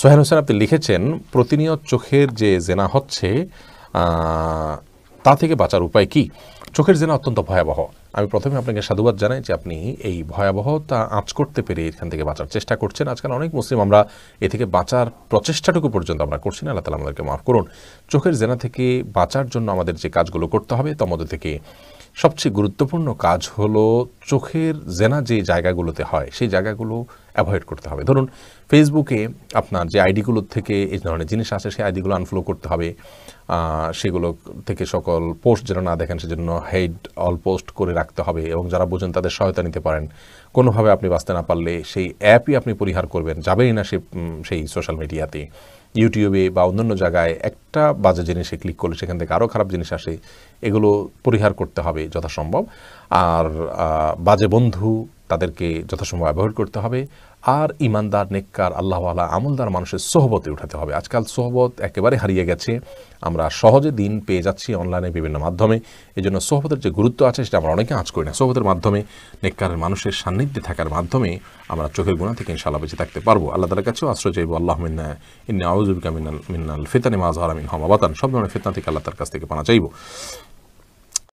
সোহেন হোসেন আপনি লিখেছেন প্রতিনিয়ত চোখের যে জেনা হচ্ছে তা থেকে বাঁচার উপায় কি চোখের জেনা অত্যন্ত ভয়াবহ আমি প্রথমে আপনাকে সাধুবাদ জানাই যে আপনি এই ভয়াবহতা আঁচ করতে পেরে এখান থেকে বাঁচার চেষ্টা করছেন আজকাল অনেক মুসলিম আমরা এ থেকে বাঁচার প্রচেষ্টাটুকু পর্যন্ত আমরা করছি না আল্লাহ তালা আমাদেরকে মাফ করুন চোখের জেনা থেকে বাঁচার জন্য আমাদের যে কাজগুলো করতে হবে তার মধ্যে থেকে সবচেয়ে গুরুত্বপূর্ণ কাজ হলো চোখের জেনা যে জায়গাগুলোতে হয় সেই জায়গাগুলো অ্যাভয়েড করতে হবে ধরুন ফেসবুকে আপনার যে আইডিগুলোর থেকে এই ধরনের জিনিস আসে সেই আইডিগুলো আনফলো করতে হবে সেগুলো থেকে সকল পোস্ট যেন না দেখেন সেজন্য হেড অল পোস্ট করে রাখতে হবে এবং যারা বোঝেন তাদের সহায়তা নিতে পারেন কোনোভাবে আপনি বাঁচতে না পারলে সেই অ্যাপই আপনি পরিহার করবেন যাবেনই না সে সেই সোশ্যাল মিডিয়াতে ইউটিউবে বা অন্যান্য জায়গায় একটা বাজে জিনিসে ক্লিক করলে সেখান থেকে আরও খারাপ জিনিস আসে এগুলো পরিহার করতে হবে যথাসম্ভব আর বাজে বন্ধু তাদেরকে যথাসম্ভব ব্যবহার করতে হবে আর ইমানদার নেককার আল্লাহওয়ালা আমলদার মানুষের সোহবতে উঠাতে হবে আজকাল সোহবত একেবারে হারিয়ে গেছে আমরা সহজে দিন পেয়ে যাচ্ছি অনলাইনে বিভিন্ন মাধ্যমে এই জন্য সোহবতের যে গুরুত্ব আছে সেটা আমরা অনেকে আঁচ করি না সোহবতের মাধ্যমে নেককারের মানুষের সান্নিধ্যে থাকার মাধ্যমে আমরা চোখের গুণা থেকে ইনশাল্লাহ বেঁচে থাকতে পারবো আল্লাহ তালের কাছেও আশ্রয় চাইব আল্লাহ মিন্না ইন্না আউজুবিকা মিন্নাল মিন্নাল ফিতানি মাজ আমিন হমাবাতান সব ধরনের ফেতনা থেকে আল্লাহ তার কাছ থেকে পানা চাইব